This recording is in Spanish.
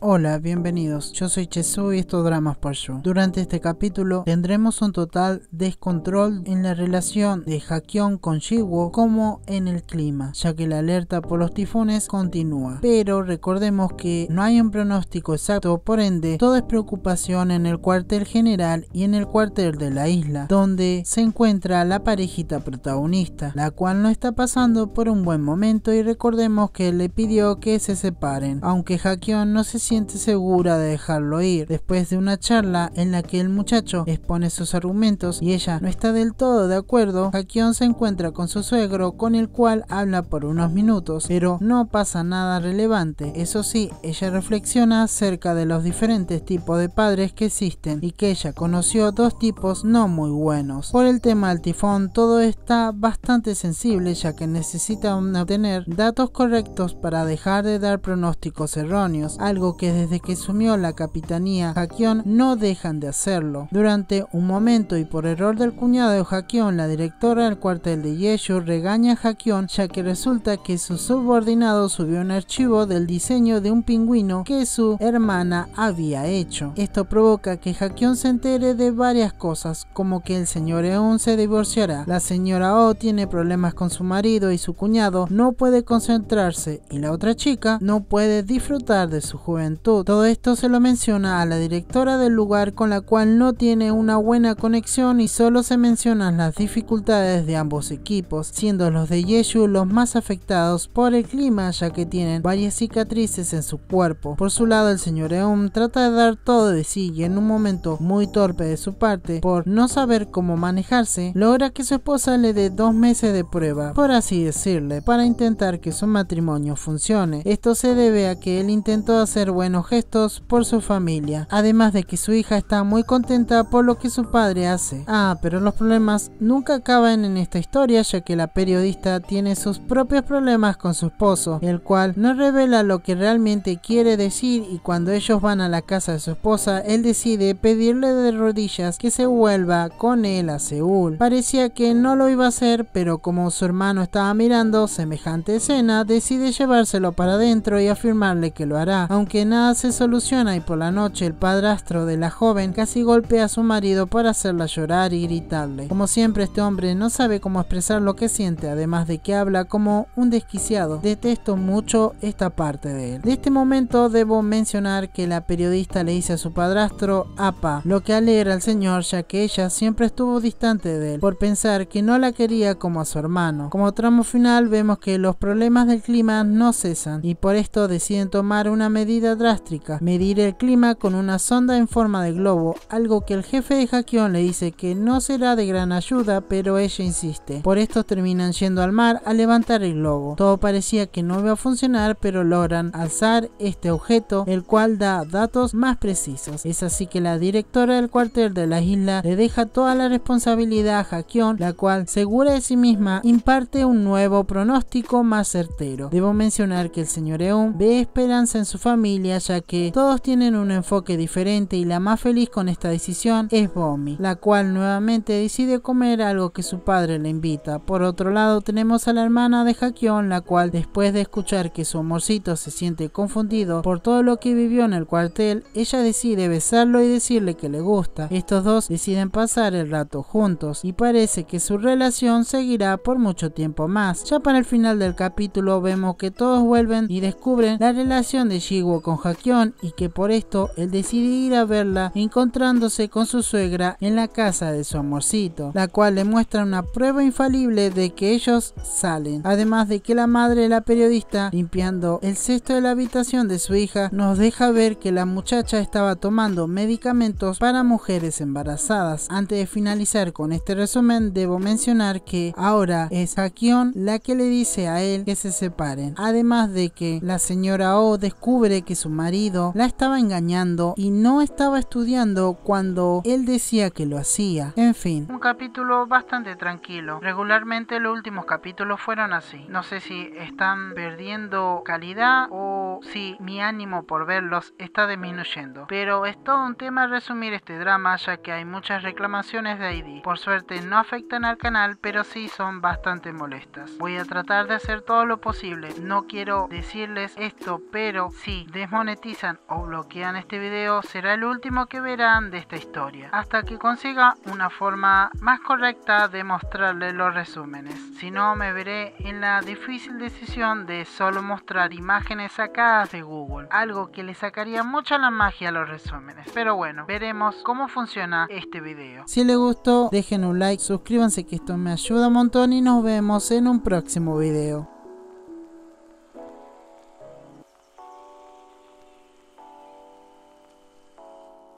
Hola, bienvenidos. Yo soy Chesu y esto es Dramas por yo. Durante este capítulo tendremos un total descontrol en la relación de Hakion con Shiwo como en el clima, ya que la alerta por los tifones continúa. Pero recordemos que no hay un pronóstico exacto, por ende, todo es preocupación en el cuartel general y en el cuartel de la isla, donde se encuentra la parejita protagonista, la cual no está pasando por un buen momento y recordemos que le pidió que se separen, aunque Hakion no se siente segura de dejarlo ir. Después de una charla en la que el muchacho expone sus argumentos y ella no está del todo de acuerdo, Hakion se encuentra con su suegro con el cual habla por unos minutos, pero no pasa nada relevante. Eso sí, ella reflexiona acerca de los diferentes tipos de padres que existen y que ella conoció dos tipos no muy buenos. Por el tema del tifón, todo está bastante sensible ya que necesita obtener datos correctos para dejar de dar pronósticos erróneos, algo que desde que sumió la capitanía Hakion no dejan de hacerlo. Durante un momento y por error del cuñado de Hakion la directora del cuartel de Yeshu regaña a Hakion ya que resulta que su subordinado subió un archivo del diseño de un pingüino que su hermana había hecho. Esto provoca que Hakion se entere de varias cosas, como que el señor Eun se divorciará, la señora O oh tiene problemas con su marido y su cuñado no puede concentrarse y la otra chica no puede disfrutar de su juventud. Todo esto se lo menciona a la directora del lugar con la cual no tiene una buena conexión y solo se mencionan las dificultades de ambos equipos, siendo los de Yeshu los más afectados por el clima ya que tienen varias cicatrices en su cuerpo. Por su lado el señor Eum trata de dar todo de sí y en un momento muy torpe de su parte por no saber cómo manejarse, logra que su esposa le dé dos meses de prueba, por así decirle, para intentar que su matrimonio funcione. Esto se debe a que él intentó hacer buenos gestos por su familia, además de que su hija está muy contenta por lo que su padre hace. Ah, pero los problemas nunca acaban en esta historia, ya que la periodista tiene sus propios problemas con su esposo, el cual no revela lo que realmente quiere decir y cuando ellos van a la casa de su esposa, él decide pedirle de rodillas que se vuelva con él a Seúl. Parecía que no lo iba a hacer, pero como su hermano estaba mirando semejante escena, decide llevárselo para adentro y afirmarle que lo hará, aunque nada se soluciona y por la noche el padrastro de la joven casi golpea a su marido para hacerla llorar y gritarle. Como siempre este hombre no sabe cómo expresar lo que siente, además de que habla como un desquiciado. Detesto mucho esta parte de él. De este momento debo mencionar que la periodista le dice a su padrastro apa, lo que alegra al señor ya que ella siempre estuvo distante de él por pensar que no la quería como a su hermano. Como tramo final vemos que los problemas del clima no cesan y por esto deciden tomar una medida drástica, medir el clima con una sonda en forma de globo, algo que el jefe de Hakion le dice que no será de gran ayuda, pero ella insiste. Por esto terminan yendo al mar a levantar el globo. Todo parecía que no iba a funcionar, pero logran alzar este objeto, el cual da datos más precisos. Es así que la directora del cuartel de la isla le deja toda la responsabilidad a Hakion, la cual, segura de sí misma, imparte un nuevo pronóstico más certero. Debo mencionar que el señor Eun ve esperanza en su familia ya que todos tienen un enfoque diferente y la más feliz con esta decisión es Bomi, la cual nuevamente decide comer algo que su padre le invita. Por otro lado tenemos a la hermana de Hakion, la cual después de escuchar que su amorcito se siente confundido por todo lo que vivió en el cuartel, ella decide besarlo y decirle que le gusta. Estos dos deciden pasar el rato juntos y parece que su relación seguirá por mucho tiempo más. Ya para el final del capítulo vemos que todos vuelven y descubren la relación de Shiguo con Hakion y que por esto él decide ir a verla encontrándose con su suegra en la casa de su amorcito, la cual le muestra una prueba infalible de que ellos salen. Además de que la madre de la periodista, limpiando el cesto de la habitación de su hija, nos deja ver que la muchacha estaba tomando medicamentos para mujeres embarazadas. Antes de finalizar con este resumen, debo mencionar que ahora es Hakion la que le dice a él que se separen. Además de que la señora O descubre que su su marido la estaba engañando y no estaba estudiando cuando él decía que lo hacía. En fin, un capítulo bastante tranquilo. Regularmente los últimos capítulos fueron así. No sé si están perdiendo calidad o si mi ánimo por verlos está disminuyendo, pero es todo un tema resumir este drama ya que hay muchas reclamaciones de ID. Por suerte no afectan al canal, pero sí son bastante molestas. Voy a tratar de hacer todo lo posible. No quiero decirles esto, pero si desmonetizan o bloquean este video, será el último que verán de esta historia, hasta que consiga una forma más correcta de mostrarles los resúmenes. Si no, me veré en la difícil decisión de solo mostrar imágenes acá de Google, algo que le sacaría mucha la magia a los resúmenes. Pero bueno, veremos cómo funciona este video. Si les gustó, dejen un like, suscríbanse que esto me ayuda un montón y nos vemos en un próximo video.